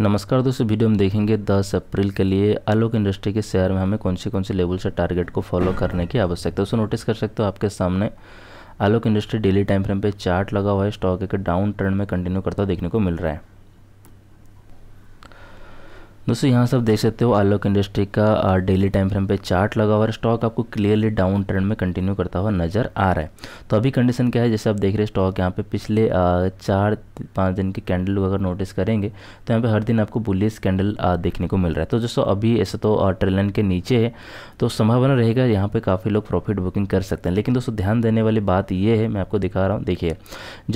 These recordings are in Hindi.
नमस्कार दोस्तों वीडियो हम देखेंगे 10 अप्रैल के लिए आलोक इंडस्ट्री के शेयर में हमें कौन से कौन से लेवल से टारगेट को फॉलो करने की आवश्यकता है उसको नोटिस कर सकते हो आपके सामने Alok industry daily time frame पे चार्ट लगा हुआ है स्टॉक एक डाउन ट्रेंड में कंटिन्यू करता देखने को मिल रहा है दोस्तों यहाँ सब देख सकते हो आलोक इंडस्ट्री का डेली टाइम फ्रेम पे चार्ट लगा हुआ है स्टॉक आपको क्लियरली डाउन ट्रेंड में कंटिन्यू करता हुआ नज़र आ रहा है तो अभी कंडीशन क्या है जैसे आप देख रहे हैं स्टॉक यहाँ पे पिछले चार पाँच दिन के कैंडल अगर नोटिस करेंगे तो यहाँ पे हर दिन आपको बुलिस कैंडल देखने को मिल रहा है तो दोस्तों अभी ऐसे तो ट्रेलन के नीचे है तो संभावना रहेगा यहाँ पर काफ़ी लोग प्रॉफिट बुकिंग कर सकते हैं लेकिन दोस्तों ध्यान देने वाली बात ये है मैं आपको दिखा रहा हूँ देखिए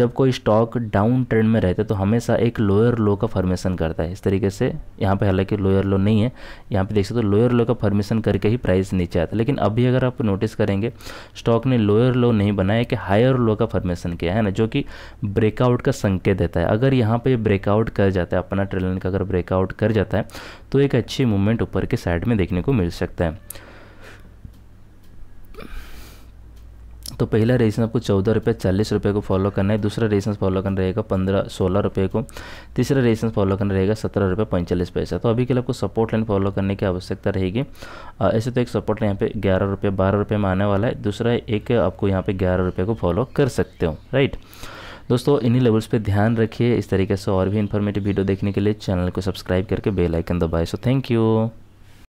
जब कोई स्टॉक डाउन ट्रेंड में रहता है तो हमेशा एक लोअर लो का फॉर्मेशन करता है इस तरीके से यहाँ पर हालांकि लोअर लो नहीं है यहाँ पे देख सकते हो लोअर लो का फॉर्मेशन करके ही प्राइस नीचे आता है लेकिन अभी अगर आप नोटिस करेंगे स्टॉक ने लोअर लो नहीं बनाया कि हायर लो का फॉर्मेशन किया है ना जो कि ब्रेकआउट का संकेत देता है अगर यहाँ पर ब्रेकआउट कर जाता है अपना ट्रेलन का अगर ब्रेकआउट कर जाता है तो एक अच्छी मूवमेंट ऊपर के साइड में देखने को मिल सकता है तो पहला रेजिस्टेंस आपको चौदह रुपये चालीस रुपये को फॉलो करना है दूसरा रेजिस्टेंस फॉलो करना रहेगा पंद्रह सोलह रुपये को तीसरा रेजिस्टेंस फॉलो करना रहेगा सत्रह रुपये पैंतालीस पैसा तो अभी के लिए आपको सपोर्ट लाइन फॉलो करने की आवश्यकता रहेगी ऐसे तो एक सपोर्ट लाइन यहाँ पे ग्यारह रुपये बारह रुपये में आने वाला है दूसरा एक आपको यहाँ पे ग्यारह रुपये को फॉलो कर सकते हो राइट दोस्तों इन्हीं लेवल्स पे ध्यान रखिए इस तरीके से और भी इन्फॉर्मेटिव वीडियो देखने के लिए चैनल को सब्सक्राइब करके बेल आइकन दबाएं सो थैंक यू